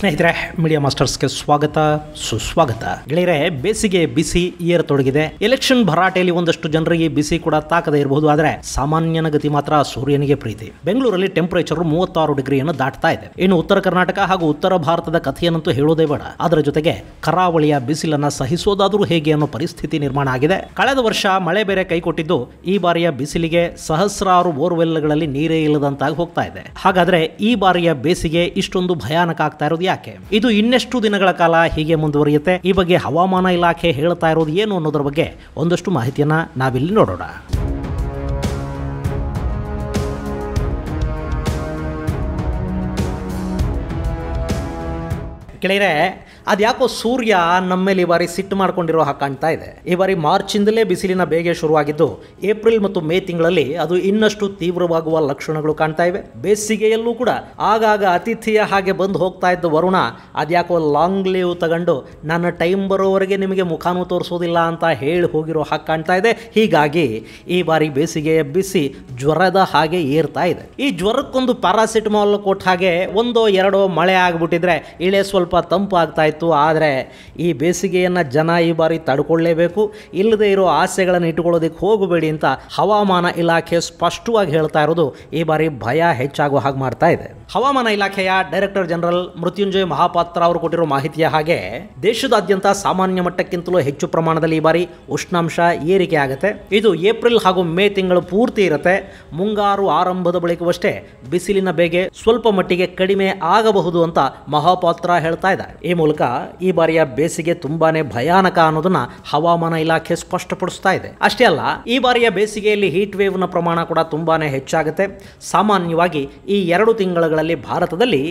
ಸ್ನೇಹಿತರೆ ಮೀಡಿಯಾ ಮಾಸ್ಟರ್ಸ್ಗೆ ಸ್ವಾಗತ ಸುಸ್ವಾಗತ ಗೆಳೆಯರೆ ಬೇಸಿಗೆ ಬಿಸಿ ತೊಡಗಿದೆ ಎಲೆಕ್ಷನ್ ಭರಾಟೆಯಲ್ಲಿ ಒಂದಷ್ಟು ಜನರಿಗೆ ಬಿಸಿ ಕೂಡ ತಾಕದೇ ಇರಬಹುದು ಆದರೆ ಗತಿ ಮಾತ್ರ ಸೂರ್ಯನಿಗೆ ಪ್ರೀತಿ ಬೆಂಗಳೂರಲ್ಲಿ ಟೆಂಪರೇಚರ್ ಮೂವತ್ತಾರು ಡಿಗ್ರಿಯನ್ನು ದಾಟ್ತಾ ಇದೆ ಇನ್ನು ಉತ್ತರ ಕರ್ನಾಟಕ ಹಾಗೂ ಉತ್ತರ ಭಾರತದ ಕಥೆಯನ್ನಂತೂ ಹೇಳೋದೇ ಬೇಡ ಅದರ ಜೊತೆಗೆ ಕರಾವಳಿಯ ಬಿಸಿಲನ್ನ ಸಹಿಸೋದಾದರೂ ಹೇಗೆ ಅನ್ನೋ ಪರಿಸ್ಥಿತಿ ನಿರ್ಮಾಣ ಆಗಿದೆ ಕಳೆದ ವರ್ಷ ಮಳೆ ಬೇರೆ ಕೈಕೊಟ್ಟಿದ್ದು ಈ ಬಾರಿಯ ಬಿಸಿಲಿಗೆ ಸಹಸ್ರಾರು ಬೋರ್ವೆಲ್ಗಳಲ್ಲಿ ನೀರೇ ಇಲ್ಲದಂತಾಗಿ ಹೋಗ್ತಾ ಇದೆ ಹಾಗಾದ್ರೆ ಈ ಬಾರಿಯ ಬೇಸಿಗೆ ಇಷ್ಟೊಂದು ಭಯಾನಕ ಆಗ್ತಾ ಇರೋದು ಯಾಕೆ ಇದು ಇನ್ನೆಷ್ಟು ದಿನಗಳ ಕಾಲ ಹೀಗೆ ಮುಂದುವರಿಯುತ್ತೆ ಈ ಬಗ್ಗೆ ಹವಾಮಾನ ಇಲಾಖೆ ಹೇಳ್ತಾ ಇರೋದು ಏನು ಅನ್ನೋದ್ರ ಬಗ್ಗೆ ಒಂದಷ್ಟು ಮಾಹಿತಿಯನ್ನ ನಾವಿಲ್ಲಿ ನೋಡೋಣ ಗೆಳೆಯರೆ ಅದ್ಯಾಕೋ ಸೂರ್ಯ ನಮ್ಮ ಮೇಲೆ ಈ ಬಾರಿ ಸಿಟ್ಟು ಮಾಡ್ಕೊಂಡಿರೋ ಹಾಗೆ ಕಾಣ್ತಾ ಇದೆ ಈ ಬಾರಿ ಮಾರ್ಚಿಂದಲೇ ಬಿಸಿಲಿನ ಬೇಗೆ ಶುರುವಾಗಿದ್ದು ಏಪ್ರಿಲ್ ಮತ್ತು ಮೇ ತಿಂಗಳಲ್ಲಿ ಅದು ಇನ್ನಷ್ಟು ತೀವ್ರವಾಗುವ ಲಕ್ಷಣಗಳು ಕಾಣ್ತಾ ಇವೆ ಬೇಸಿಗೆಯಲ್ಲೂ ಕೂಡ ಆಗಾಗ ಅತಿಥಿಯ ಹಾಗೆ ಬಂದು ಹೋಗ್ತಾ ಇದ್ದ ವರುಣ ಅದ್ಯಾಕೋ ಲಾಂಗ್ ಲೀವ್ ತಗೊಂಡು ನನ್ನ ಟೈಮ್ ಬರೋವರೆಗೆ ನಿಮಗೆ ಮುಖಾನು ತೋರಿಸೋದಿಲ್ಲ ಅಂತ ಹೇಳಿ ಹೋಗಿರೋ ಹಾಗೆ ಕಾಣ್ತಾ ಇದೆ ಹೀಗಾಗಿ ಈ ಬಾರಿ ಬೇಸಿಗೆಯ ಬಿಸಿ ಜ್ವರದ ಹಾಗೆ ಏರ್ತಾ ಇದೆ ಈ ಜ್ವರಕ್ಕೊಂದು ಪ್ಯಾರಾಸಿಟಮಾಲ್ ಕೊಟ್ಟ ಹಾಗೆ ಒಂದೋ ಎರಡೋ ಮಳೆ ಆಗಿಬಿಟ್ಟಿದ್ರೆ ಇಳೆ ಸ್ವಲ್ಪ ತಂಪು ಇತ್ತು ಆಯಿತು ಆದರೆ ಈ ಬೇಸಿಗೆಯನ್ನು ಜನ ಈ ಬಾರಿ ತಡ್ಕೊಳ್ಳೇಬೇಕು ಇಲ್ಲದೆ ಇರೋ ಆಸೆಗಳನ್ನು ಇಟ್ಟುಕೊಳ್ಳೋದಕ್ಕೆ ಹೋಗಬೇಡಿ ಅಂತ ಹವಾಮಾನ ಇಲಾಖೆ ಸ್ಪಷ್ಟವಾಗಿ ಹೇಳ್ತಾ ಇರೋದು ಈ ಬಾರಿ ಭಯ ಹೆಚ್ಚಾಗುವ ಹಾಗೆ ಮಾಡ್ತಾ ಇದೆ ಹವಾಮಾನ ಇಲಾಖೆಯ ಡೈರೆಕ್ಟರ್ ಜನರಲ್ ಮೃತ್ಯುಂಜಯ್ ಮಹಾಪಾತ್ರ ಅವರು ಕೊಟ್ಟಿರೋ ಮಾಹಿತಿಯ ಹಾಗೆ ದೇಶದಾದ್ಯಂತ ಸಾಮಾನ್ಯ ಮಟ್ಟಕ್ಕಿಂತಲೂ ಹೆಚ್ಚು ಪ್ರಮಾಣದಲ್ಲಿ ಈ ಬಾರಿ ಉಷ್ಣಾಂಶ ಏರಿಕೆ ಆಗುತ್ತೆ ಇದು ಏಪ್ರಿಲ್ ಹಾಗೂ ಮೇ ತಿಂಗಳು ಪೂರ್ತಿ ಇರುತ್ತೆ ಮುಂಗಾರು ಆರಂಭದ ಬಳಿಕವಷ್ಟೇ ಬಿಸಿಲಿನ ಬೇಗೆ ಸ್ವಲ್ಪ ಮಟ್ಟಿಗೆ ಕಡಿಮೆ ಆಗಬಹುದು ಅಂತ ಮಹಾಪಾತ್ರ ಹೇಳ್ತಾ ಇದ್ದಾರೆ ಈ ಮೂಲಕ ಮೂಲಕ ಈ ಬಾರಿಯ ಬೇಸಿಗೆ ತುಂಬಾನೇ ಭಯಾನಕ ಅನ್ನೋದನ್ನ ಹವಾಮಾನ ಇಲಾಖೆ ಸ್ಪಷ್ಟಪಡಿಸ್ತಾ ಇದೆ ಅಷ್ಟೇ ಅಲ್ಲ ಈ ಬಾರಿಯ ಬೇಸಿಗೆಯಲ್ಲಿ ಹೀಟ್ ವೇವ್ ನ ಪ್ರಮಾಣ ಕೂಡ ತುಂಬಾನೇ ಹೆಚ್ಚಾಗುತ್ತೆ ಸಾಮಾನ್ಯವಾಗಿ ಈ ಎರಡು ತಿಂಗಳುಗಳಲ್ಲಿ ಭಾರತದಲ್ಲಿ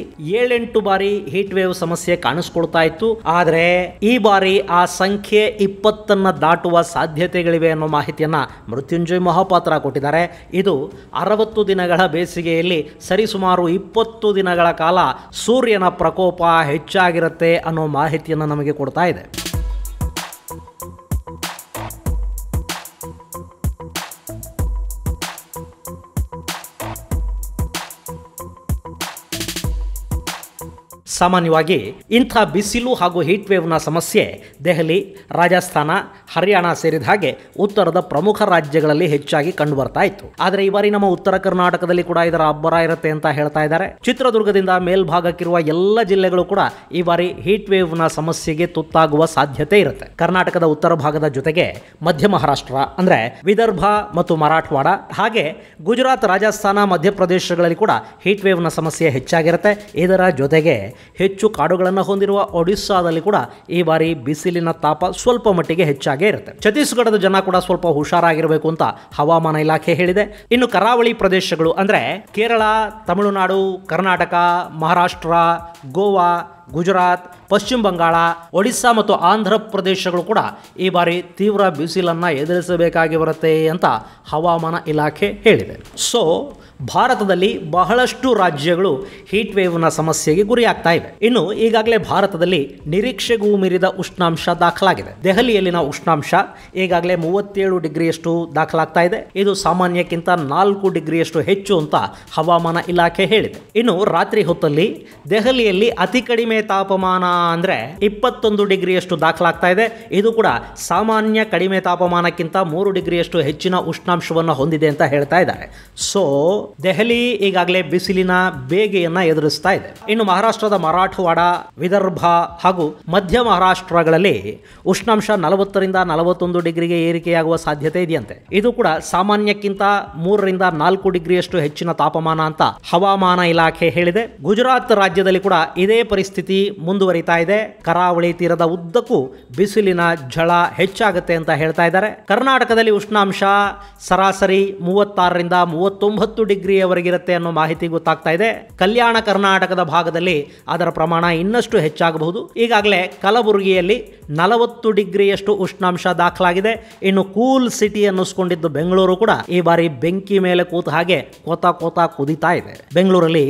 ಏಳೆಂಟು ಬಾರಿ ಹೀಟ್ ವೇವ್ ಸಮಸ್ಯೆ ಕಾಣಿಸ್ಕೊಳ್ತಾ ಇತ್ತು ಆದರೆ ಈ ಬಾರಿ ಆ ಸಂಖ್ಯೆ ಇಪ್ಪತ್ತನ್ನ ದಾಟುವ ಸಾಧ್ಯತೆಗಳಿವೆ ಅನ್ನೋ ಮಾಹಿತಿಯನ್ನ ಮೃತ್ಯುಂಜಯ್ ಮಹಾಪಾತ್ರ ಕೊಟ್ಟಿದ್ದಾರೆ ಇದು ಅರವತ್ತು ದಿನಗಳ ಬೇಸಿಗೆಯಲ್ಲಿ ಸರಿಸುಮಾರು ಇಪ್ಪತ್ತು ದಿನಗಳ ಕಾಲ ಸೂರ್ಯನ ಪ್ರಕೋಪ ಹೆಚ್ಚಾಗಿರುತ್ತೆ ಅನ್ನೋ ಅನ್ನೋ ಮಾಹಿತಿಯನ್ನು ನಮಗೆ ಕೊಡ್ತಾ ಇದೆ ಸಾಮಾನ್ಯವಾಗಿ ಇಂಥ ಬಿಸಿಲು ಹಾಗೂ ಹೀಟ್ ವೇವ್ನ ಸಮಸ್ಯೆ ದೆಹಲಿ ರಾಜಸ್ಥಾನ ಹರಿಯಾಣ ಸೇರಿದ ಹಾಗೆ ಉತ್ತರದ ಪ್ರಮುಖ ರಾಜ್ಯಗಳಲ್ಲಿ ಹೆಚ್ಚಾಗಿ ಕಂಡುಬರ್ತಾ ಇತ್ತು ಆದರೆ ಈ ಬಾರಿ ನಮ್ಮ ಉತ್ತರ ಕರ್ನಾಟಕದಲ್ಲಿ ಕೂಡ ಇದರ ಅಬ್ಬರ ಇರುತ್ತೆ ಅಂತ ಹೇಳ್ತಾ ಇದ್ದಾರೆ ಚಿತ್ರದುರ್ಗದಿಂದ ಮೇಲ್ಭಾಗಕ್ಕಿರುವ ಎಲ್ಲ ಜಿಲ್ಲೆಗಳು ಕೂಡ ಈ ಬಾರಿ ಹೀಟ್ ವೇವ್ನ ಸಮಸ್ಯೆಗೆ ತುತ್ತಾಗುವ ಸಾಧ್ಯತೆ ಇರುತ್ತೆ ಕರ್ನಾಟಕದ ಉತ್ತರ ಭಾಗದ ಜೊತೆಗೆ ಮಧ್ಯ ಮಹಾರಾಷ್ಟ್ರ ಅಂದರೆ ವಿದರ್ಭ ಮತ್ತು ಮರಾಠವಾಡ ಹಾಗೆ ಗುಜರಾತ್ ರಾಜಸ್ಥಾನ ಮಧ್ಯಪ್ರದೇಶಗಳಲ್ಲಿ ಕೂಡ ಹೀಟ್ ವೇವ್ನ ಸಮಸ್ಯೆ ಹೆಚ್ಚಾಗಿರುತ್ತೆ ಇದರ ಜೊತೆಗೆ ಹೆಚ್ಚು ಕಾಡುಗಳನ್ನು ಹೊಂದಿರುವ ಒಡಿಸ್ಸಾದಲ್ಲಿ ಕೂಡ ಈ ಬಾರಿ ಬಿಸಿಲಿನ ತಾಪ ಸ್ವಲ್ಪ ಮಟ್ಟಿಗೆ ಹೆಚ್ಚಾಗೇ ಇರುತ್ತೆ ಛತ್ತೀಸ್ಗಢದ ಜನ ಕೂಡ ಸ್ವಲ್ಪ ಹುಷಾರಾಗಿರಬೇಕು ಅಂತ ಹವಾಮಾನ ಇಲಾಖೆ ಹೇಳಿದೆ ಇನ್ನು ಕರಾವಳಿ ಪ್ರದೇಶಗಳು ಅಂದರೆ ಕೇರಳ ತಮಿಳುನಾಡು ಕರ್ನಾಟಕ ಮಹಾರಾಷ್ಟ್ರ ಗೋವಾ ಗುಜರಾತ್ ಪಶ್ಚಿಮ ಬಂಗಾಳ ಒಡಿಸ್ಸಾ ಮತ್ತು ಆಂಧ್ರ ಪ್ರದೇಶಗಳು ಕೂಡ ಈ ಬಾರಿ ತೀವ್ರ ಬಿಸಿಲನ್ನು ಎದುರಿಸಬೇಕಾಗಿ ಬರುತ್ತೆ ಅಂತ ಹವಾಮಾನ ಇಲಾಖೆ ಹೇಳಿದೆ ಸೊ ಭಾರತದಲ್ಲಿ ಬಹಳಷ್ಟು ರಾಜ್ಯಗಳು ಹೀಟ್ ವೇವ್ನ ಸಮಸ್ಯೆಗೆ ಗುರಿಯಾಗ್ತಾ ಇವೆ ಇನ್ನು ಈಗಾಗಲೇ ಭಾರತದಲ್ಲಿ ನಿರೀಕ್ಷೆಗೂ ಮೀರಿದ ಉಷ್ಣಾಂಶ ದಾಖಲಾಗಿದೆ ದೆಹಲಿಯಲ್ಲಿನ ಉಷ್ಣಾಂಶ ಈಗಾಗಲೇ ಮೂವತ್ತೇಳು ಡಿಗ್ರಿಯಷ್ಟು ದಾಖಲಾಗ್ತಾ ಇದೆ ಇದು ಸಾಮಾನ್ಯಕ್ಕಿಂತ ನಾಲ್ಕು ಡಿಗ್ರಿಯಷ್ಟು ಹೆಚ್ಚು ಅಂತ ಹವಾಮಾನ ಇಲಾಖೆ ಹೇಳಿದೆ ಇನ್ನು ರಾತ್ರಿ ಹೊತ್ತಲ್ಲಿ ದೆಹಲಿಯಲ್ಲಿ ಅತಿ ಕಡಿಮೆ ತಾಪಮಾನ ಅಂದರೆ ಇಪ್ಪತ್ತೊಂದು ಡಿಗ್ರಿಯಷ್ಟು ದಾಖಲಾಗ್ತಾ ಇದೆ ಇದು ಕೂಡ ಸಾಮಾನ್ಯ ಕಡಿಮೆ ತಾಪಮಾನಕ್ಕಿಂತ ಮೂರು ಡಿಗ್ರಿಯಷ್ಟು ಹೆಚ್ಚಿನ ಉಷ್ಣಾಂಶವನ್ನು ಹೊಂದಿದೆ ಅಂತ ಹೇಳ್ತಾ ಇದ್ದಾರೆ ಸೊ ದೆಹಲಿ ಈಗಾಗಲೇ ಬಿಸಿಲಿನ ಬೇಗೆಯನ್ನ ಎದುರಿಸ್ತಾ ಇದೆ ಇನ್ನು ಮಹಾರಾಷ್ಟ್ರದ ಮರಾಠವಾಡ ವಿದರ್ಭ ಹಾಗೂ ಮಧ್ಯ ಮಹಾರಾಷ್ಟ್ರಗಳಲ್ಲಿ ಉಷ್ಣಾಂಶ ನಲವತ್ತರಿಂದ ನಲವತ್ತೊಂದು ಡಿಗ್ರಿಗೆ ಏರಿಕೆಯಾಗುವ ಸಾಧ್ಯತೆ ಇದೆಯಂತೆ ಇದು ಕೂಡ ಸಾಮಾನ್ಯಕ್ಕಿಂತ ಮೂರರಿಂದ ನಾಲ್ಕು ಡಿಗ್ರಿಯಷ್ಟು ಹೆಚ್ಚಿನ ತಾಪಮಾನ ಅಂತ ಹವಾಮಾನ ಇಲಾಖೆ ಹೇಳಿದೆ ಗುಜರಾತ್ ರಾಜ್ಯದಲ್ಲಿ ಕೂಡ ಇದೇ ಪರಿಸ್ಥಿತಿ ಮುಂದುವರಿತಾ ಇದೆ ಕರಾವಳಿ ತೀರದ ಉದ್ದಕ್ಕೂ ಬಿಸಿಲಿನ ಝಳ ಹೆಚ್ಚಾಗುತ್ತೆ ಅಂತ ಹೇಳ್ತಾ ಇದ್ದಾರೆ ಕರ್ನಾಟಕದಲ್ಲಿ ಉಷ್ಣಾಂಶ ಸರಾಸರಿ ಮೂವತ್ತಾರರಿಂದ ಮೂವತ್ತೊಂಬತ್ತು ಡಿಗ್ರಿ ಡಿಗ್ರಿಯವರೆಗಿರುತ್ತೆ ಅನ್ನೋ ಮಾಹಿತಿ ಗೊತ್ತಾಗ್ತಾ ಇದೆ ಕಲ್ಯಾಣ ಕರ್ನಾಟಕದ ಭಾಗದಲ್ಲಿ ಅದರ ಪ್ರಮಾಣ ಇನ್ನಷ್ಟು ಹೆಚ್ಚಾಗಬಹುದು ಈಗಾಗಲೇ ಕಲಬುರಗಿಯಲ್ಲಿ ನಲವತ್ತು ಡಿಗ್ರಿಯಷ್ಟು ಉಷ್ಣಾಂಶ ದಾಖಲಾಗಿದೆ ಇನ್ನು ಕೂಲ್ ಸಿಟಿ ಅನ್ನಿಸ್ಕೊಂಡಿದ್ದು ಬೆಂಗಳೂರು ಕೂಡ ಈ ಬಾರಿ ಬೆಂಕಿ ಮೇಲೆ ಕೂತ ಹಾಗೆ ಕೋತ ಕೋತ ಕುದಿತಾ ಇದೆ ಬೆಂಗಳೂರಲ್ಲಿ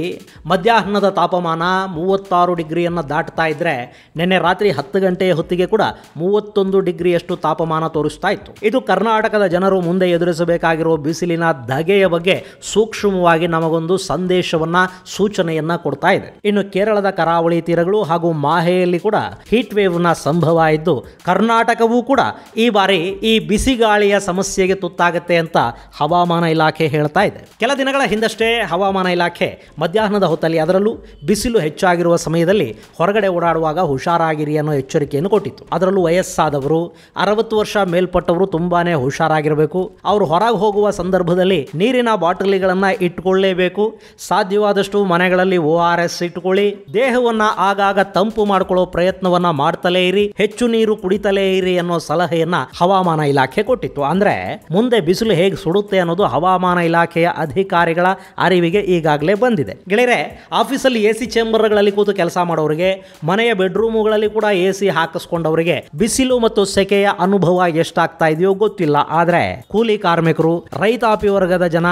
ಮಧ್ಯಾಹ್ನದ ತಾಪಮಾನ ಮೂವತ್ತಾರು ಡಿಗ್ರಿಯನ್ನು ದಾಟ್ತಾ ಇದ್ರೆ ನಿನ್ನೆ ರಾತ್ರಿ ಹತ್ತು ಗಂಟೆಯ ಹೊತ್ತಿಗೆ ಕೂಡ ಮೂವತ್ತೊಂದು ಡಿಗ್ರಿಯಷ್ಟು ತಾಪಮಾನ ತೋರಿಸ್ತಾ ಇತ್ತು ಇದು ಕರ್ನಾಟಕದ ಜನರು ಮುಂದೆ ಎದುರಿಸಬೇಕಾಗಿರುವ ಬಿಸಿಲಿನ ಧಗೆಯ ಬಗ್ಗೆ ಸೂಕ್ಷ್ಮ ಸೂಕ್ಷ್ಮವಾಗಿ ನಮಗೊಂದು ಸಂದೇಶವನ್ನ ಸೂಚನೆಯನ್ನ ಕೊಡ್ತಾ ಇದೆ ಇನ್ನು ಕೇರಳದ ಕರಾವಳಿ ತೀರಗಳು ಹಾಗೂ ಮಾಹೆಯಲ್ಲಿ ಕೂಡ ಹೀಟ್ ವೇವ್ನ ಸಂಭವ ಇದ್ದು ಕರ್ನಾಟಕವೂ ಕೂಡ ಈ ಬಾರಿ ಈ ಬಿಸಿಗಾಳಿಯ ಸಮಸ್ಯೆಗೆ ತುತ್ತಾಗುತ್ತೆ ಅಂತ ಹವಾಮಾನ ಇಲಾಖೆ ಹೇಳ್ತಾ ಇದೆ ಕೆಲ ದಿನಗಳ ಹಿಂದಷ್ಟೇ ಹವಾಮಾನ ಇಲಾಖೆ ಮಧ್ಯಾಹ್ನದ ಹೊತ್ತಲ್ಲಿ ಅದರಲ್ಲೂ ಬಿಸಿಲು ಹೆಚ್ಚಾಗಿರುವ ಸಮಯದಲ್ಲಿ ಹೊರಗಡೆ ಓಡಾಡುವಾಗ ಹುಷಾರಾಗಿರಿ ಅನ್ನೋ ಎಚ್ಚರಿಕೆಯನ್ನು ಕೊಟ್ಟಿತ್ತು ಅದರಲ್ಲೂ ವಯಸ್ಸಾದವರು ಅರವತ್ತು ವರ್ಷ ಮೇಲ್ಪಟ್ಟವರು ತುಂಬಾನೇ ಹುಷಾರಾಗಿರಬೇಕು ಅವರು ಹೊರಗೆ ಹೋಗುವ ಸಂದರ್ಭದಲ್ಲಿ ನೀರಿನ ಬಾಟಲಿಗಳನ್ನ ಇಟ್ಕೊಳ್ಳೇಬೇಕು ಸಾಧ್ಯವಾದಷ್ಟು ಮನೆಗಳಲ್ಲಿ ಓ ಆರ್ ಎಸ್ ಇಟ್ಕೊಳ್ಳಿ ದೇಹವನ್ನು ಆಗಾಗ ತಂಪು ಮಾಡಿಕೊಳ್ಳೋ ಪ್ರಯತ್ನವನ್ನ ಮಾಡ್ತಲೇ ಇರಿ ಹೆಚ್ಚು ನೀರು ಕುಡಿತಲೇ ಇರಿ ಅನ್ನೋ ಸಲಹೆಯನ್ನ ಹವಾಮಾನ ಇಲಾಖೆ ಕೊಟ್ಟಿತ್ತು ಅಂದ್ರೆ ಮುಂದೆ ಬಿಸಿಲು ಹೇಗೆ ಸುಡುತ್ತೆ ಅನ್ನೋದು ಹವಾಮಾನ ಇಲಾಖೆಯ ಅಧಿಕಾರಿಗಳ ಅರಿವಿಗೆ ಈಗಾಗಲೇ ಬಂದಿದೆ ಗೆಳೆಯರೆ ಆಫೀಸಲ್ಲಿ ಎ ಸಿ ಚೇಂಬರ್ಗಳಲ್ಲಿ ಕೂತು ಕೆಲಸ ಮಾಡೋರಿಗೆ ಮನೆಯ ಬೆಡ್ರೂಮ್ಗಳಲ್ಲಿ ಕೂಡ ಎ ಸಿ ಹಾಕಿಸ್ಕೊಂಡವರಿಗೆ ಬಿಸಿಲು ಮತ್ತು ಸೆಕೆಯ ಅನುಭವ ಎಷ್ಟಾಗ್ತಾ ಇದೆಯೋ ಗೊತ್ತಿಲ್ಲ ಆದರೆ ಕೂಲಿ ಕಾರ್ಮಿಕರು ರೈತಾಪಿ ವರ್ಗದ ಜನ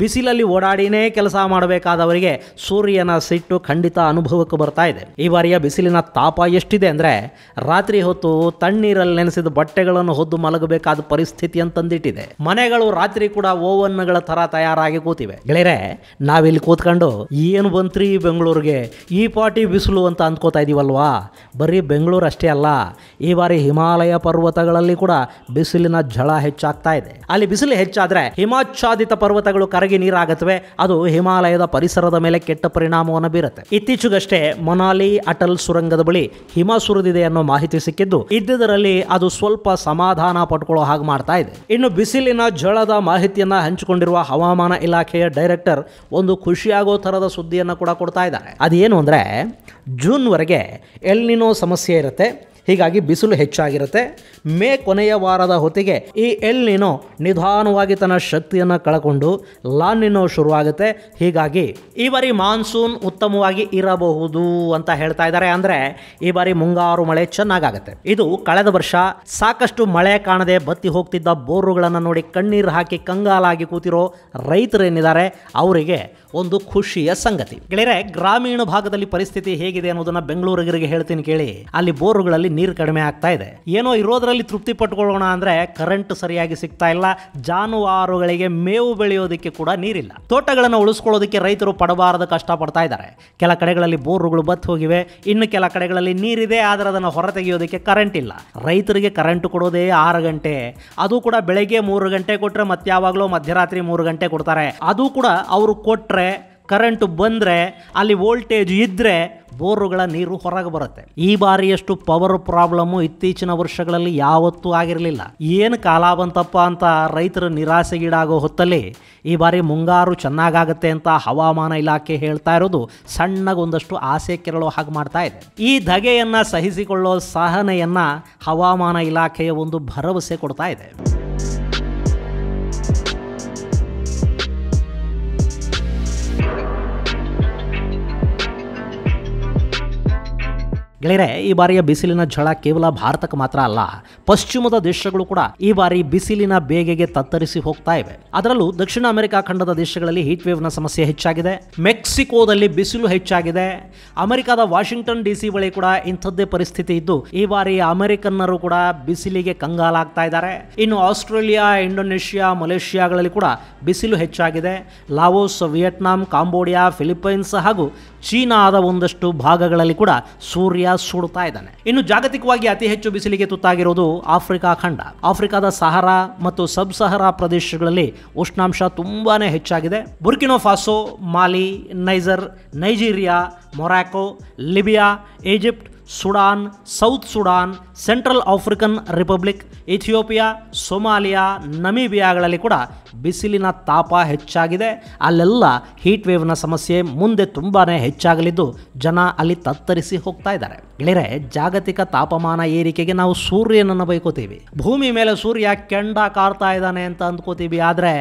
ಬಿಸಿಲಲ್ಲಿ ಓಡಾಡಿನೇ ಕೆಲಸ ಮಾಡಬೇಕಾದವರಿಗೆ ಸೂರ್ಯನ ಸಿಟ್ಟು ಖಂಡಿತ ಅನುಭವಕ್ಕೆ ಬರ್ತಾ ಇದೆ ಈ ಬಾರಿಯ ಬಿಸಿಲಿನ ತಾಪ ಎಷ್ಟಿದೆ ಅಂದರೆ ರಾತ್ರಿ ಹೊತ್ತು ತಣ್ಣೀರಲ್ಲಿ ನೆನೆಸಿದ ಬಟ್ಟೆಗಳನ್ನು ಹೊದ್ದು ಮಲಗಬೇಕಾದ ಪರಿಸ್ಥಿತಿ ಅಂತಂದಿಟ್ಟಿದೆ ಮನೆಗಳು ರಾತ್ರಿ ಕೂಡ ಓವನ್ಗಳ ತರ ತಯಾರಾಗಿ ಕೂತಿವೆ ಗೆಳೆಯರೆ ನಾವಿಲ್ಲಿ ಕೂತ್ಕೊಂಡು ಏನು ಬಂತ್ರಿ ಬೆಂಗಳೂರಿಗೆ ಈ ಪಾಟಿ ಬಿಸಿಲು ಅಂತ ಅಂದ್ಕೋತಾ ಇದೀವಲ್ವಾ ಬರೀ ಬೆಂಗಳೂರು ಅಷ್ಟೇ ಅಲ್ಲ ಈ ಬಾರಿ ಹಿಮಾಲಯ ಪರ್ವತಗಳಲ್ಲಿ ಕೂಡ ಬಿಸಿಲಿನ ಝಳ ಹೆಚ್ಚಾಗ್ತಾ ಇದೆ ಅಲ್ಲಿ ಬಿಸಿಲು ಹೆಚ್ಚಾದ್ರೆ ಹಿಮಾಚ್ಛಾದಿತ ಪರ್ವತಗಳು ಕರಗಿ ನೀರು ಆಗತ್ವೆ ಅದು ಹಿಮಾಲಯದ ಪರಿಸರದ ಮೇಲೆ ಕೆಟ್ಟ ಪರಿಣಾಮವನ್ನು ಬೀರುತ್ತೆ ಇತ್ತೀಚೆಗಷ್ಟೇ ಮೊನಾಲಿ ಅಟಲ್ ಸುರಂಗದ ಬಳಿ ಹಿಮ ಸುರಿದಿದೆ ಅನ್ನೋ ಮಾಹಿತಿ ಸಿಕ್ಕಿದ್ದು ಇದ್ದುದರಲ್ಲಿ ಅದು ಸ್ವಲ್ಪ ಸಮಾಧಾನ ಪಟ್ಕೊಳ್ಳೋ ಹಾಗೆ ಮಾಡ್ತಾ ಇದೆ ಇನ್ನು ಬಿಸಿಲಿನ ಜಳದ ಮಾಹಿತಿಯನ್ನ ಹಂಚಿಕೊಂಡಿರುವ ಹವಾಮಾನ ಇಲಾಖೆಯ ಡೈರೆಕ್ಟರ್ ಒಂದು ಖುಷಿಯಾಗೋ ಥರದ ಸುದ್ದಿಯನ್ನು ಕೂಡ ಕೊಡ್ತಾ ಇದ್ದಾರೆ ಅದೇನು ಅಂದರೆ ಜೂನ್ವರೆಗೆ ಎಲ್ನಿನೋ ಸಮಸ್ಯೆ ಇರುತ್ತೆ ಹೀಗಾಗಿ ಬಿಸಿಲು ಹೆಚ್ಚಾಗಿರುತ್ತೆ ಮೇ ಕೊನೆಯ ವಾರದ ಹೊತ್ತಿಗೆ ಈ ಎಲ್ ನಿಧಾನವಾಗಿ ತನ್ನ ಶಕ್ತಿಯನ್ನು ಕಳಕೊಂಡು ಲಾನ್ ನಿನೋ ಶುರುವಾಗುತ್ತೆ ಹೀಗಾಗಿ ಈ ಬಾರಿ ಮಾನ್ಸೂನ್ ಉತ್ತಮವಾಗಿ ಇರಬಹುದು ಅಂತ ಹೇಳ್ತಾ ಇದ್ದಾರೆ ಅಂದರೆ ಈ ಬಾರಿ ಮುಂಗಾರು ಮಳೆ ಚೆನ್ನಾಗುತ್ತೆ ಇದು ಕಳೆದ ವರ್ಷ ಸಾಕಷ್ಟು ಮಳೆ ಕಾಣದೆ ಬತ್ತಿ ಹೋಗ್ತಿದ್ದ ಬೋರುಗಳನ್ನು ನೋಡಿ ಕಣ್ಣೀರು ಹಾಕಿ ಕಂಗಾಲಾಗಿ ಕೂತಿರೋ ರೈತರೇನಿದ್ದಾರೆ ಅವರಿಗೆ ಒಂದು ಖುಷಿಯ ಸಂಗತಿ ಗೆಳೆಯರೆ ಗ್ರಾಮೀಣ ಭಾಗದಲ್ಲಿ ಪರಿಸ್ಥಿತಿ ಹೇಗಿದೆ ಅನ್ನೋದನ್ನ ಬೆಂಗಳೂರಿಗರಿಗೆ ಹೇಳ್ತೀನಿ ಕೇಳಿ ಅಲ್ಲಿ ಬೋರುಗಳಲ್ಲಿ ನೀರು ಕಡಿಮೆ ಆಗ್ತಾ ಇದೆ ಏನೋ ಇರೋದ್ರಲ್ಲಿ ತೃಪ್ತಿ ಪಟ್ಕೊಳ್ಳೋಣ ಅಂದರೆ ಕರೆಂಟ್ ಸರಿಯಾಗಿ ಸಿಗ್ತಾ ಇಲ್ಲ ಜಾನುವಾರುಗಳಿಗೆ ಮೇವು ಬೆಳೆಯೋದಕ್ಕೆ ಕೂಡ ನೀರಿಲ್ಲ ತೋಟಗಳನ್ನು ಉಳಿಸ್ಕೊಳ್ಳೋದಕ್ಕೆ ರೈತರು ಪಡಬಾರದ ಕಷ್ಟ ಪಡ್ತಾ ಇದ್ದಾರೆ ಕೆಲ ಕಡೆಗಳಲ್ಲಿ ಬೋರುಗಳು ಬತ್ತು ಹೋಗಿವೆ ಇನ್ನು ಕೆಲ ಕಡೆಗಳಲ್ಲಿ ನೀರಿದೆ ಆದರೆ ಅದನ್ನು ಹೊರತೆಗೆಯೋದಕ್ಕೆ ಕರೆಂಟ್ ಇಲ್ಲ ರೈತರಿಗೆ ಕರೆಂಟ್ ಕೊಡೋದೇ ಆರು ಗಂಟೆ ಅದು ಕೂಡ ಬೆಳಗ್ಗೆ ಮೂರು ಗಂಟೆ ಕೊಟ್ಟರೆ ಯಾವಾಗಲೋ ಮಧ್ಯರಾತ್ರಿ ಮೂರು ಗಂಟೆ ಕೊಡ್ತಾರೆ ಅದು ಕೂಡ ಅವರು ಕೊಟ್ಟರೆ ಕರೆಂಟು ಬಂದರೆ ಅಲ್ಲಿ ವೋಲ್ಟೇಜ್ ಇದ್ದರೆ ಬೋರುಗಳ ನೀರು ಹೊರಗೆ ಬರುತ್ತೆ ಈ ಬಾರಿಯಷ್ಟು ಪವರ್ ಪ್ರಾಬ್ಲಮ್ಮು ಇತ್ತೀಚಿನ ವರ್ಷಗಳಲ್ಲಿ ಯಾವತ್ತೂ ಆಗಿರಲಿಲ್ಲ ಏನು ಕಾಲ ಬಂತಪ್ಪ ಅಂತ ರೈತರು ನಿರಾಸೆಗೀಡಾಗೋ ಹೊತ್ತಲ್ಲಿ ಈ ಬಾರಿ ಮುಂಗಾರು ಚೆನ್ನಾಗಾಗತ್ತೆ ಅಂತ ಹವಾಮಾನ ಇಲಾಖೆ ಹೇಳ್ತಾ ಇರೋದು ಸಣ್ಣಗೊಂದಷ್ಟು ಆಸೆ ಕೆರಳೋ ಹಾಗೆ ಮಾಡ್ತಾ ಇದೆ ಈ ಧಗೆಯನ್ನು ಸಹಿಸಿಕೊಳ್ಳೋ ಸಹನೆಯನ್ನು ಹವಾಮಾನ ಇಲಾಖೆಯ ಒಂದು ಭರವಸೆ ಕೊಡ್ತಾ ಇದೆ ಗೆಳೆಯರೆ ಈ ಬಾರಿಯ ಬಿಸಿಲಿನ ಝಳ ಕೇವಲ ಭಾರತಕ್ಕೆ ಮಾತ್ರ ಅಲ್ಲ ಪಶ್ಚಿಮದ ದೇಶಗಳು ಕೂಡ ಈ ಬಾರಿ ಬಿಸಿಲಿನ ಬೇಗೆಗೆ ತತ್ತರಿಸಿ ಹೋಗ್ತಾ ಇವೆ ಅದರಲ್ಲೂ ದಕ್ಷಿಣ ಅಮೆರಿಕ ಖಂಡದ ದೇಶಗಳಲ್ಲಿ ಹೀಟ್ ವೇವ್ನ ಸಮಸ್ಯೆ ಹೆಚ್ಚಾಗಿದೆ ಮೆಕ್ಸಿಕೋದಲ್ಲಿ ಬಿಸಿಲು ಹೆಚ್ಚಾಗಿದೆ ಅಮೆರಿಕದ ವಾಷಿಂಗ್ಟನ್ ಡಿ ಸಿ ಬಳಿ ಕೂಡ ಇಂಥದ್ದೇ ಪರಿಸ್ಥಿತಿ ಇದ್ದು ಈ ಬಾರಿ ಅಮೆರಿಕನ್ನರು ಕೂಡ ಬಿಸಿಲಿಗೆ ಕಂಗಾಲಾಗ್ತಾ ಇದ್ದಾರೆ ಇನ್ನು ಆಸ್ಟ್ರೇಲಿಯಾ ಇಂಡೋನೇಷ್ಯಾ ಮಲೇಷಿಯಾಗಳಲ್ಲಿ ಕೂಡ ಬಿಸಿಲು ಹೆಚ್ಚಾಗಿದೆ ಲಾವೋಸ್ ವಿಯೆಟ್ನಾಂ ಕಾಂಬೋಡಿಯಾ ಫಿಲಿಪೈನ್ಸ್ ಹಾಗೂ ಚೀನಾದ ಒಂದಷ್ಟು ಭಾಗಗಳಲ್ಲಿ ಕೂಡ ಸೂರ್ಯ ಸುಡುತ್ತಾ ಇದ್ದಾನೆ ಇನ್ನು ಜಾಗತಿಕವಾಗಿ ಅತಿ ಹೆಚ್ಚು ಬಿಸಿಲಿಗೆ ತುತ್ತಾಗಿರೋದು ಆಫ್ರಿಕಾ ಖಂಡ ಆಫ್ರಿಕಾದ ಸಹರಾ ಮತ್ತು ಸಬ್ ಸಹರಾ ಪ್ರದೇಶಗಳಲ್ಲಿ ಉಷ್ಣಾಂಶ ತುಂಬಾನೇ ಹೆಚ್ಚಾಗಿದೆ Faso Mali Niger Nigeria Morocco Libya Egypt Sudan South Sudan Central African Republic Ethiopia Somalia ನಮೀಬಿಯಾಗಳಲ್ಲಿ ಕೂಡ ಬಿಸಿಲಿನ ತಾಪ ಹೆಚ್ಚಾಗಿದೆ ಅಲ್ಲೆಲ್ಲ ಹೀಟ್ ವೇವ್ನ ಸಮಸ್ಯೆ ಮುಂದೆ ತುಂಬಾ ಹೆಚ್ಚಾಗಲಿದ್ದು ಜನ ಅಲ್ಲಿ ತತ್ತರಿಸಿ ಹೋಗ್ತಾ ಇದ್ದಾರೆ ಗೆಳೆಯರೆ ಜಾಗತಿಕ ತಾಪಮಾನ ಏರಿಕೆಗೆ ನಾವು ಸೂರ್ಯನನ್ನು ಬೈಕೋತೀವಿ ಭೂಮಿ ಮೇಲೆ ಸೂರ್ಯ ಕೆಂಡ ಕಾರ್ತಾ ಇದ್ದಾನೆ ಅಂತ ಅಂದ್ಕೋತೀವಿ ಆದರೆ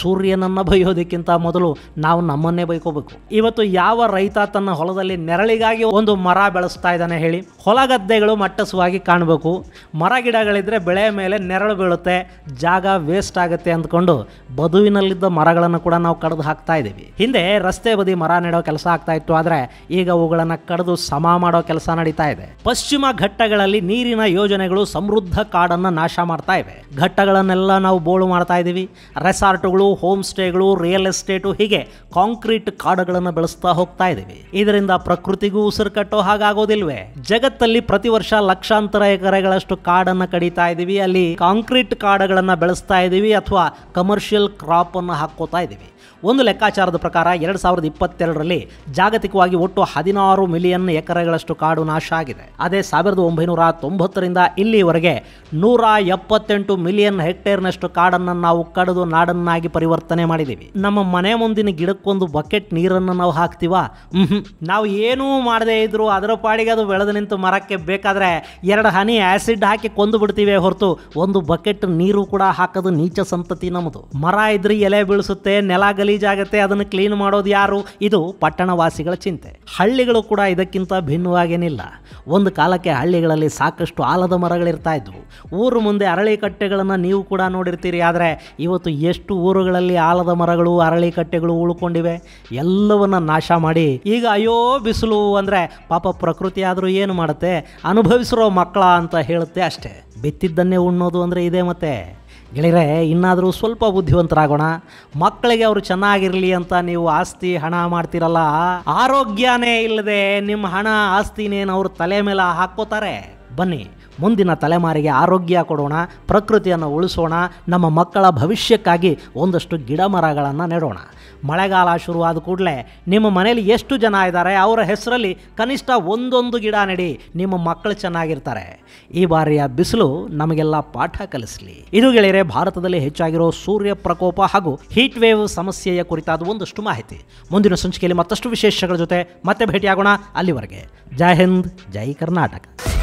ಸೂರ್ಯನನ್ನು ಬೈಯೋದಕ್ಕಿಂತ ಮೊದಲು ನಾವು ನಮ್ಮನ್ನೇ ಬೈಕೋಬೇಕು ಇವತ್ತು ಯಾವ ರೈತ ತನ್ನ ಹೊಲದಲ್ಲಿ ನೆರಳಿಗಾಗಿ ಒಂದು ಮರ ಬೆಳೆಸ್ತಾ ಇದ್ದಾನೆ ಹೇಳಿ ಹೊಲ ಗದ್ದೆಗಳು ಮಟ್ಟಸುವಾಗಿ ಕಾಣಬೇಕು ಮರ ಗಿಡಗಳಿದ್ರೆ ಬೆಳೆ ಮೇಲೆ ನೆರಳು ಬೀಳುತ್ತೆ ಜಾಗ ವೇಸ್ಟ್ ಆಗುತ್ತೆ ಅಂದ್ಕೊಂಡು ಬದುವಿನಲ್ಲಿದ್ದ ಮರಗಳನ್ನು ಕೂಡ ನಾವು ಕಡಿದು ಹಾಕ್ತಾ ಇದ್ದೀವಿ ಹಿಂದೆ ರಸ್ತೆ ಬದಿ ಮರ ನೆಡೋ ಕೆಲಸ ಆಗ್ತಾ ಇತ್ತು ಆದರೆ ಈಗ ಅವುಗಳನ್ನು ಕಡಿದು ಸಮ ಮಾಡೋ ಕೆಲಸ ನಡೀತಾ ಇದೆ ಪಶ್ಚಿಮ ಘಟ್ಟಗಳಲ್ಲಿ ನೀರಿನ ಯೋಜನೆಗಳು ಸಮೃದ್ಧ ಕಾಡನ್ನು ನಾಶ ಮಾಡ್ತಾ ಇವೆ ಘಟ್ಟಗಳನ್ನೆಲ್ಲ ನಾವು ಬೋಳು ಮಾಡ್ತಾ ಇದ್ದೀವಿ ರೆಸಾರ್ಟ್ಗಳು ಹೋಮ್ ಸ್ಟೇಗಳು ರಿಯಲ್ ಎಸ್ಟೇಟು ಹೀಗೆ ಕಾಂಕ್ರೀಟ್ ಕಾಡುಗಳನ್ನು ಬೆಳೆಸ್ತಾ ಹೋಗ್ತಾ ಇದ್ದೀವಿ ಇದರಿಂದ ಪ್ರಕೃತಿಗೂ ಉಸಿರು ಕಟ್ಟೋ ಹಾಗಾಗೋದಿಲ್ವೇ ಜಗತ್ತಲ್ಲಿ ಪ್ರತಿ ವರ್ಷ ಲಕ್ಷಾಂತರ ಎಕರೆಗಳಷ್ಟು ಕಾಡನ್ನು ಕಡಿತಾ ಇದ್ದೀವಿ ಅಲ್ಲಿ ಕಾಂಕ್ರೀಟ್ ಕಾಡುಗಳನ್ನು ಬೆಳೆಸ್ತಾ ಇದ್ದೀವಿ ಅಥವಾ ಕಮರ್ಷಿಯಲ್ ಕಮರ್ಷಿಯಲ್ ಕ್ರಾಪನ್ನು ಹಾಕ್ಕೋತಾ ಇದ್ದೀವಿ ಒಂದು ಲೆಕ್ಕಾಚಾರದ ಪ್ರಕಾರ ಎರಡು ಸಾವಿರದ ಇಪ್ಪತ್ತೆರಡರಲ್ಲಿ ಜಾಗತಿಕವಾಗಿ ಒಟ್ಟು ಹದಿನಾರು ಮಿಲಿಯನ್ ಎಕರೆಗಳಷ್ಟು ಕಾಡು ನಾಶ ಆಗಿದೆ ಅದೇ ಸಾವಿರದ ಒಂಬೈನೂರ ತೊಂಬತ್ತರಿಂದ ಇಲ್ಲಿವರೆಗೆ ನೂರ ಎಪ್ಪತ್ತೆಂಟು ಮಿಲಿಯನ್ ಹೆಕ್ಟೇರ್ನಷ್ಟು ಕಾಡನ್ನು ನಾವು ಕಡಿದು ನಾಡನ್ನಾಗಿ ಪರಿವರ್ತನೆ ಮಾಡಿದ್ದೀವಿ ನಮ್ಮ ಮನೆ ಮುಂದಿನ ಗಿಡಕ್ಕೊಂದು ಬಕೆಟ್ ನೀರನ್ನು ನಾವು ಹಾಕ್ತೀವ ನಾವು ಏನೂ ಮಾಡದೇ ಇದ್ರು ಅದರ ಪಾಡಿಗೆ ಅದು ಬೆಳೆದು ನಿಂತು ಮರಕ್ಕೆ ಬೇಕಾದ್ರೆ ಎರಡು ಹನಿ ಆಸಿಡ್ ಹಾಕಿ ಕೊಂದು ಬಿಡ್ತೀವಿ ಹೊರತು ಒಂದು ಬಕೆಟ್ ನೀರು ಕೂಡ ಹಾಕೋದು ನೀಚ ಸಂತತಿ ನಮ್ಮದು ಮರ ಇದ್ರೆ ಎಲೆ ಬೀಳಿಸುತ್ತೆ ನೆಲ ಗಲಿ ಗಲೀಜಾಗುತ್ತೆ ಆಗುತ್ತೆ ಅದನ್ನು ಕ್ಲೀನ್ ಮಾಡೋದು ಯಾರು ಇದು ಪಟ್ಟಣವಾಸಿಗಳ ಚಿಂತೆ ಹಳ್ಳಿಗಳು ಕೂಡ ಇದಕ್ಕಿಂತ ಭಿನ್ನವಾಗೇನಿಲ್ಲ ಒಂದು ಕಾಲಕ್ಕೆ ಹಳ್ಳಿಗಳಲ್ಲಿ ಸಾಕಷ್ಟು ಆಲದ ಮರಗಳಿರ್ತಾ ಇದ್ವು ಊರು ಮುಂದೆ ಅರಳಿ ಕಟ್ಟೆಗಳನ್ನು ನೀವು ಕೂಡ ನೋಡಿರ್ತೀರಿ ಆದರೆ ಇವತ್ತು ಎಷ್ಟು ಊರುಗಳಲ್ಲಿ ಆಲದ ಮರಗಳು ಅರಳಿ ಕಟ್ಟೆಗಳು ಉಳ್ಕೊಂಡಿವೆ ಎಲ್ಲವನ್ನ ನಾಶ ಮಾಡಿ ಈಗ ಅಯ್ಯೋ ಬಿಸಿಲು ಅಂದರೆ ಪಾಪ ಪ್ರಕೃತಿ ಆದರೂ ಏನು ಮಾಡುತ್ತೆ ಅನುಭವಿಸಿರೋ ಮಕ್ಕಳ ಅಂತ ಹೇಳುತ್ತೆ ಅಷ್ಟೇ ಬಿತ್ತಿದ್ದನ್ನೇ ಉಣ್ಣೋದು ಅಂದರೆ ಇದೇ ಮತ್ತೆ ಗೆಳೆಯರೇ ಇನ್ನಾದರೂ ಸ್ವಲ್ಪ ಬುದ್ಧಿವಂತರಾಗೋಣ ಮಕ್ಕಳಿಗೆ ಅವರು ಚೆನ್ನಾಗಿರಲಿ ಅಂತ ನೀವು ಆಸ್ತಿ ಹಣ ಮಾಡ್ತಿರಲ್ಲ ಆರೋಗ್ಯನೇ ಇಲ್ಲದೆ ನಿಮ್ಮ ಹಣ ಆಸ್ತಿನೇನು ಅವ್ರ ತಲೆ ಮೇಲೆ ಹಾಕ್ಕೋತಾರೆ ಬನ್ನಿ ಮುಂದಿನ ತಲೆಮಾರಿಗೆ ಆರೋಗ್ಯ ಕೊಡೋಣ ಪ್ರಕೃತಿಯನ್ನು ಉಳಿಸೋಣ ನಮ್ಮ ಮಕ್ಕಳ ಭವಿಷ್ಯಕ್ಕಾಗಿ ಒಂದಷ್ಟು ಗಿಡ ಮರಗಳನ್ನು ನೆಡೋಣ ಮಳೆಗಾಲ ಶುರುವಾದ ಕೂಡಲೇ ನಿಮ್ಮ ಮನೇಲಿ ಎಷ್ಟು ಜನ ಇದ್ದಾರೆ ಅವರ ಹೆಸರಲ್ಲಿ ಕನಿಷ್ಠ ಒಂದೊಂದು ಗಿಡ ನೆಡಿ ನಿಮ್ಮ ಮಕ್ಕಳು ಚೆನ್ನಾಗಿರ್ತಾರೆ ಈ ಬಾರಿಯ ಬಿಸಿಲು ನಮಗೆಲ್ಲ ಪಾಠ ಕಲಿಸಲಿ ಇದು ಗೆಳೆಯರೆ ಭಾರತದಲ್ಲಿ ಹೆಚ್ಚಾಗಿರೋ ಸೂರ್ಯ ಪ್ರಕೋಪ ಹಾಗೂ ಹೀಟ್ ವೇವ್ ಸಮಸ್ಯೆಯ ಕುರಿತಾದ ಒಂದಷ್ಟು ಮಾಹಿತಿ ಮುಂದಿನ ಸಂಚಿಕೆಯಲ್ಲಿ ಮತ್ತಷ್ಟು ವಿಶೇಷಗಳ ಜೊತೆ ಮತ್ತೆ ಭೇಟಿಯಾಗೋಣ ಅಲ್ಲಿವರೆಗೆ ಜೈ ಹಿಂದ್ ಜೈ ಕರ್ನಾಟಕ